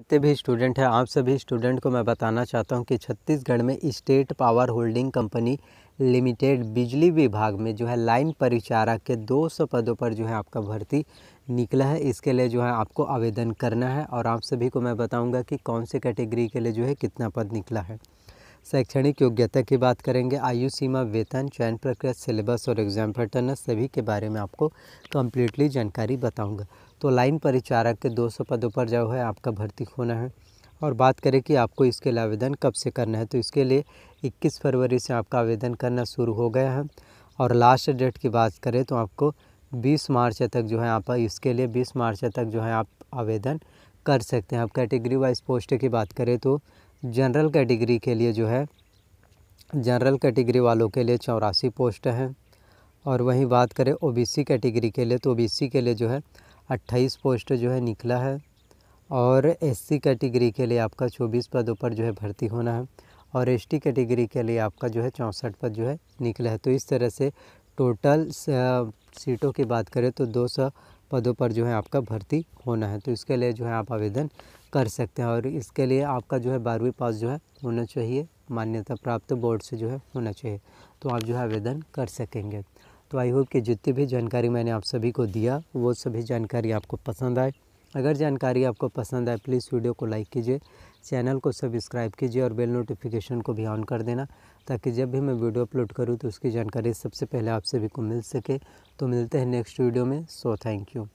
जितने भी स्टूडेंट हैं आप सभी स्टूडेंट को मैं बताना चाहता हूं कि छत्तीसगढ़ में state power holding company limited बिजली विभाग में जो है लाइन परिचारक के 200 पदों पर जो है आपका भर्ती निकला है इसके लिए जो है आपको आवेदन करना है और आप सभी को मैं बताऊंगा कि कौन से कैटेगरी के लिए जो है कितना पद निकला है शैक्षणिक योग्यता की बात करेंगे आयु सीमा वेतन चयन प्रक्रिया सिलेबस और एग्ज़ाम पैटर्न सभी के बारे में आपको कम्प्लीटली जानकारी बताऊँगा तो लाइन परिचारक के सौ पदों पर जो है आपका भर्ती होना है और बात करें कि आपको इसके लिए आवेदन कब से करना है तो इसके लिए 21 फरवरी से आपका आवेदन करना शुरू हो गया है और लास्ट डेट की बात करें तो आपको 20 मार्च तक जो है आप इसके लिए 20 मार्च तक जो है आप आवेदन कर सकते हैं आप कैटेगरी वाइज पोस्ट की बात करें तो जनरल कैटेगरी के लिए जो है जनरल कैटेगरी वालों के लिए चौरासी पोस्ट हैं और वहीं बात करें ओबीसी कैटेगरी के लिए तो ओबीसी के लिए जो है अट्ठाईस पोस्ट जो है निकला है और एससी कैटेगरी के लिए आपका चौबीस पदों पर जो है भर्ती होना है और एसटी कैटेगरी के लिए आपका जो है चौंसठ पद जो है निकला है तो इस तरह से टोटल सीटों की बात करें तो दो सौ पदों पर जो है आपका भर्ती होना है तो इसके लिए जो है आप आवेदन कर सकते हैं और इसके लिए आपका जो है बारहवीं पास जो है होना चाहिए मान्यता प्राप्त बोर्ड से जो है होना चाहिए तो आप जो है आवेदन कर सकेंगे तो आई होप कि जितनी भी जानकारी मैंने आप सभी को दिया वो सभी जानकारी आपको पसंद आए अगर जानकारी आपको पसंद आए प्लीज़ वीडियो को लाइक कीजिए चैनल को सब्सक्राइब कीजिए और बेल नोटिफिकेशन को भी ऑन कर देना ताकि जब भी मैं वीडियो अपलोड करूँ तो उसकी जानकारी सबसे पहले आप सभी को मिल सके तो मिलते हैं नेक्स्ट वीडियो में सो थैंक यू